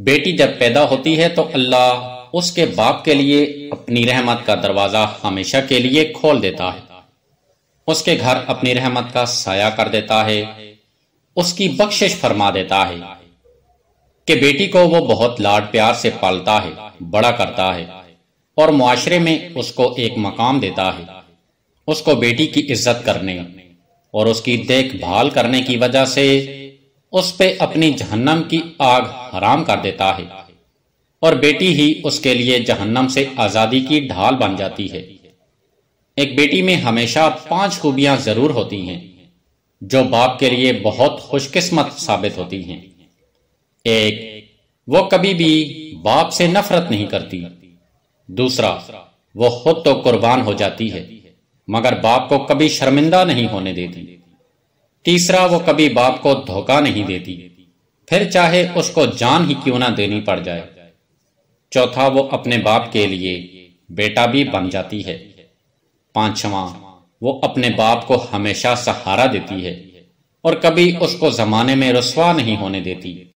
बेटी जब पैदा होती है तो अल्लाह उसके बाप के लिए अपनी रहमत का दरवाज़ा हमेशा के लिए खोल देता है उसके घर अपनी रहमत का साया कर देता है उसकी बख्शिश फरमा देता है कि बेटी को वो बहुत लाड प्यार से पालता है बड़ा करता है और मुआशरे में उसको एक मकाम देता है उसको बेटी की इज्जत करने और उसकी देखभाल करने की वजह से उस पर अपनी जहन्नम की आग हराम कर देता है और बेटी ही उसके लिए जहन्नम से आज़ादी की ढाल बन जाती है एक बेटी में हमेशा पांच खूबियां जरूर होती हैं जो बाप के लिए बहुत खुशकिस्मत साबित होती हैं एक वो कभी भी बाप से नफरत नहीं करती दूसरा वो खुद तो कुर्बान हो जाती है मगर बाप को कभी शर्मिंदा नहीं होने देती तीसरा वो कभी बाप को धोखा नहीं देती फिर चाहे उसको जान ही क्यों ना देनी पड़ जाए चौथा वो अपने बाप के लिए बेटा भी बन जाती है पांचवा वो अपने बाप को हमेशा सहारा देती है और कभी उसको जमाने में रसवा नहीं होने देती